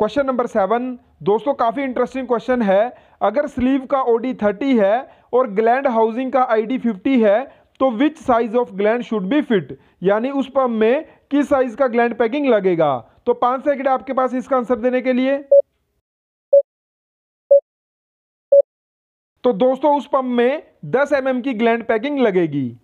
question number seven दोस्तों काफ़ी interesting question है अगर स्लीव का ओडी थर्टी है और ग्लैंड हाउसिंग का आईडी फिफ्टी है तो which size of gland should be fit यानी उस पम्प में किस साइज का ग्लैंड पैकिंग लगेगा तो पाँच सेकेंड आपके पास इसका आंसर देने के लिए तो दोस्तों उस पंप में 10 एम mm की ग्लैंड पैकिंग लगेगी